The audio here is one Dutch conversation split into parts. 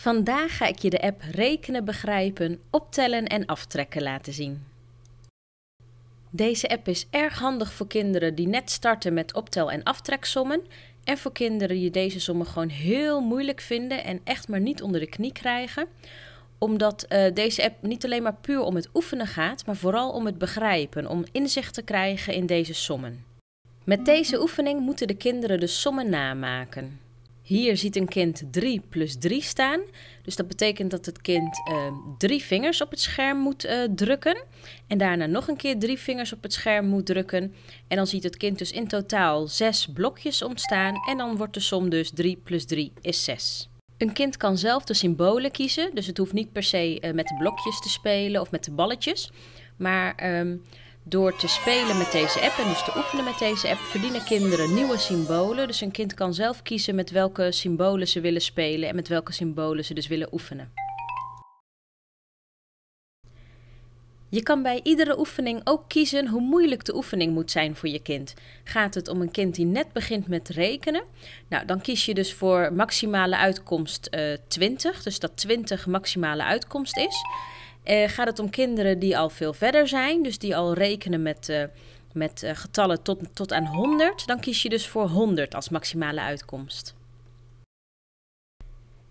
Vandaag ga ik je de app Rekenen, Begrijpen, Optellen en Aftrekken laten zien. Deze app is erg handig voor kinderen die net starten met optel- en aftreksommen en voor kinderen die deze sommen gewoon heel moeilijk vinden en echt maar niet onder de knie krijgen omdat eh, deze app niet alleen maar puur om het oefenen gaat, maar vooral om het begrijpen, om inzicht te krijgen in deze sommen. Met deze oefening moeten de kinderen de sommen namaken. Hier ziet een kind 3 plus 3 staan. Dus dat betekent dat het kind ehm, drie vingers op het scherm moet eh, drukken. En daarna nog een keer drie vingers op het scherm moet drukken. En dan ziet het kind dus in totaal zes blokjes ontstaan. En dan wordt de som dus 3 plus 3 is 6. Een kind kan zelf de symbolen kiezen. Dus het hoeft niet per se eh, met de blokjes te spelen of met de balletjes. Maar... Ehm, door te spelen met deze app en dus te oefenen met deze app verdienen kinderen nieuwe symbolen. Dus een kind kan zelf kiezen met welke symbolen ze willen spelen en met welke symbolen ze dus willen oefenen. Je kan bij iedere oefening ook kiezen hoe moeilijk de oefening moet zijn voor je kind. Gaat het om een kind die net begint met rekenen? Nou, dan kies je dus voor maximale uitkomst 20, eh, dus dat 20 maximale uitkomst is. Eh, gaat het om kinderen die al veel verder zijn, dus die al rekenen met, eh, met eh, getallen tot, tot aan 100, dan kies je dus voor 100 als maximale uitkomst.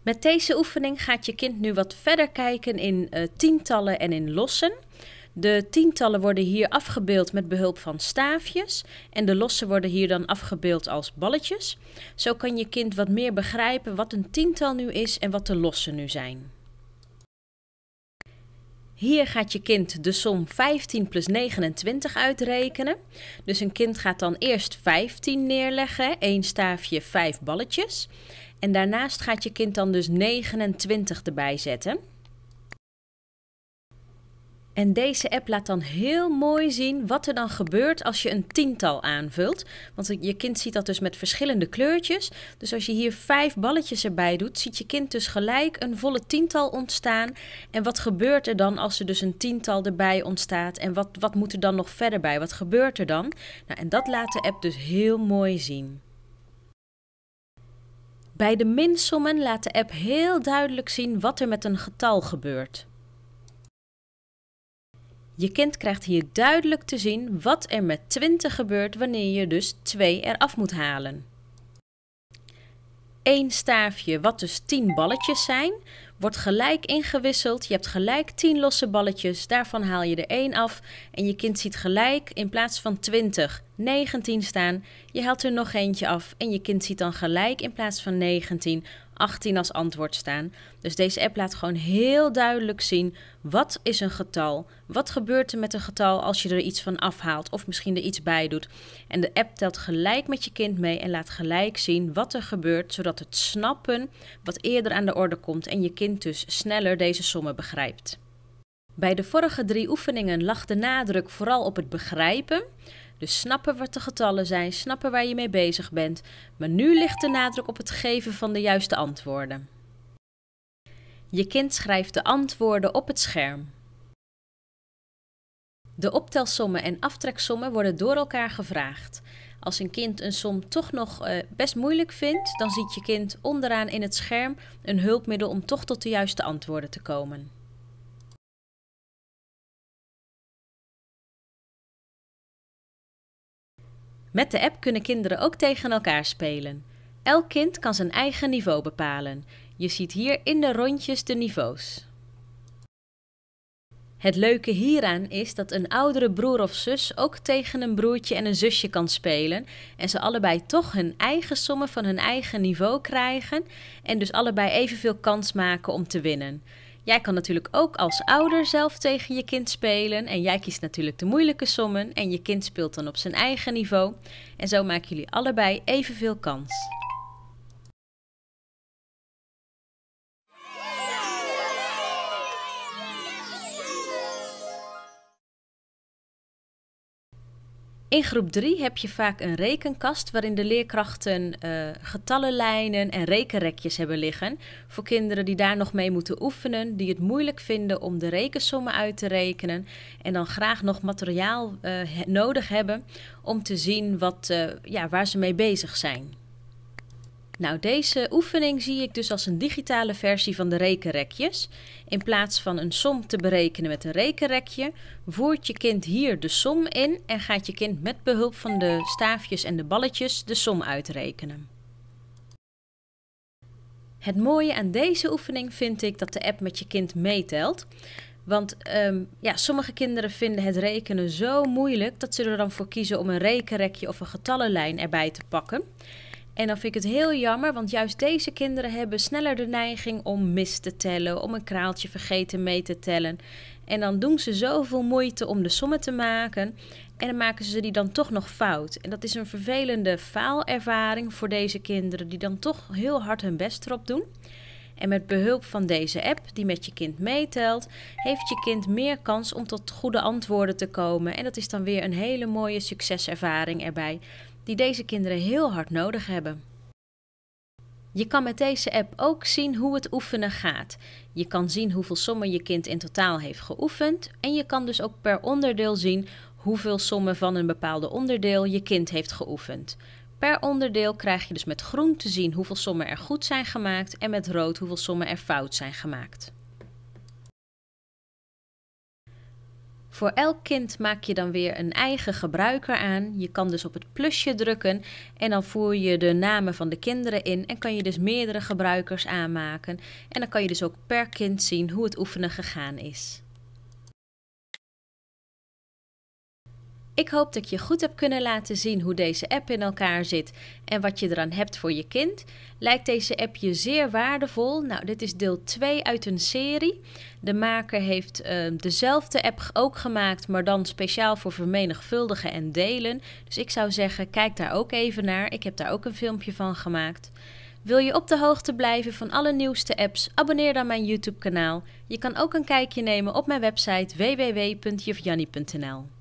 Met deze oefening gaat je kind nu wat verder kijken in tientallen en in lossen. De tientallen worden hier afgebeeld met behulp van staafjes en de lossen worden hier dan afgebeeld als balletjes. Zo kan je kind wat meer begrijpen wat een tiental nu is en wat de lossen nu zijn. Hier gaat je kind de som 15 plus 29 uitrekenen. Dus een kind gaat dan eerst 15 neerleggen, één staafje, vijf balletjes. En daarnaast gaat je kind dan dus 29 erbij zetten. En deze app laat dan heel mooi zien wat er dan gebeurt als je een tiental aanvult. Want je kind ziet dat dus met verschillende kleurtjes. Dus als je hier vijf balletjes erbij doet, ziet je kind dus gelijk een volle tiental ontstaan. En wat gebeurt er dan als er dus een tiental erbij ontstaat? En wat, wat moet er dan nog verder bij? Wat gebeurt er dan? Nou, en dat laat de app dus heel mooi zien. Bij de minsommen laat de app heel duidelijk zien wat er met een getal gebeurt. Je kind krijgt hier duidelijk te zien wat er met 20 gebeurt wanneer je dus 2 eraf moet halen. 1 staafje, wat dus 10 balletjes zijn, wordt gelijk ingewisseld. Je hebt gelijk 10 losse balletjes, daarvan haal je er 1 af en je kind ziet gelijk in plaats van 20 19 staan. Je haalt er nog eentje af en je kind ziet dan gelijk in plaats van 19 18 als antwoord staan. Dus deze app laat gewoon heel duidelijk zien wat is een getal? Wat gebeurt er met een getal als je er iets van afhaalt of misschien er iets bij doet? En de app telt gelijk met je kind mee en laat gelijk zien wat er gebeurt, zodat het snappen wat eerder aan de orde komt en je kind dus sneller deze sommen begrijpt. Bij de vorige drie oefeningen lag de nadruk vooral op het begrijpen. Dus snappen wat de getallen zijn, snappen waar je mee bezig bent. Maar nu ligt de nadruk op het geven van de juiste antwoorden. Je kind schrijft de antwoorden op het scherm. De optelsommen en aftreksommen worden door elkaar gevraagd. Als een kind een som toch nog eh, best moeilijk vindt, dan ziet je kind onderaan in het scherm een hulpmiddel om toch tot de juiste antwoorden te komen. Met de app kunnen kinderen ook tegen elkaar spelen. Elk kind kan zijn eigen niveau bepalen. Je ziet hier in de rondjes de niveaus. Het leuke hieraan is dat een oudere broer of zus ook tegen een broertje en een zusje kan spelen en ze allebei toch hun eigen sommen van hun eigen niveau krijgen en dus allebei evenveel kans maken om te winnen. Jij kan natuurlijk ook als ouder zelf tegen je kind spelen. En jij kiest natuurlijk de moeilijke sommen. En je kind speelt dan op zijn eigen niveau. En zo maken jullie allebei evenveel kans. In groep 3 heb je vaak een rekenkast waarin de leerkrachten eh, getallenlijnen en rekenrekjes hebben liggen. Voor kinderen die daar nog mee moeten oefenen, die het moeilijk vinden om de rekensommen uit te rekenen en dan graag nog materiaal eh, nodig hebben om te zien wat, eh, ja, waar ze mee bezig zijn. Nou, deze oefening zie ik dus als een digitale versie van de rekenrekjes. In plaats van een som te berekenen met een rekenrekje, voert je kind hier de som in en gaat je kind met behulp van de staafjes en de balletjes de som uitrekenen. Het mooie aan deze oefening vind ik dat de app met je kind meetelt. Want ehm, ja, sommige kinderen vinden het rekenen zo moeilijk dat ze er dan voor kiezen om een rekenrekje of een getallenlijn erbij te pakken. En dan vind ik het heel jammer, want juist deze kinderen hebben sneller de neiging om mis te tellen, om een kraaltje vergeten mee te tellen. En dan doen ze zoveel moeite om de sommen te maken. En dan maken ze die dan toch nog fout. En dat is een vervelende faalervaring voor deze kinderen, die dan toch heel hard hun best erop doen. En met behulp van deze app, die met je kind meetelt, heeft je kind meer kans om tot goede antwoorden te komen. En dat is dan weer een hele mooie succeservaring erbij die deze kinderen heel hard nodig hebben. Je kan met deze app ook zien hoe het oefenen gaat. Je kan zien hoeveel sommen je kind in totaal heeft geoefend en je kan dus ook per onderdeel zien hoeveel sommen van een bepaalde onderdeel je kind heeft geoefend. Per onderdeel krijg je dus met groen te zien hoeveel sommen er goed zijn gemaakt en met rood hoeveel sommen er fout zijn gemaakt. Voor elk kind maak je dan weer een eigen gebruiker aan. Je kan dus op het plusje drukken en dan voer je de namen van de kinderen in en kan je dus meerdere gebruikers aanmaken. En dan kan je dus ook per kind zien hoe het oefenen gegaan is. Ik hoop dat ik je goed heb kunnen laten zien hoe deze app in elkaar zit en wat je eraan hebt voor je kind. Lijkt deze app je zeer waardevol? Nou, dit is deel 2 uit een serie. De maker heeft ehm, dezelfde app ook gemaakt, maar dan speciaal voor vermenigvuldigen en delen. Dus ik zou zeggen, kijk daar ook even naar. Ik heb daar ook een filmpje van gemaakt. Wil je op de hoogte blijven van alle nieuwste apps? Abonneer dan mijn YouTube-kanaal. Je kan ook een kijkje nemen op mijn website www.jufjannie.nl.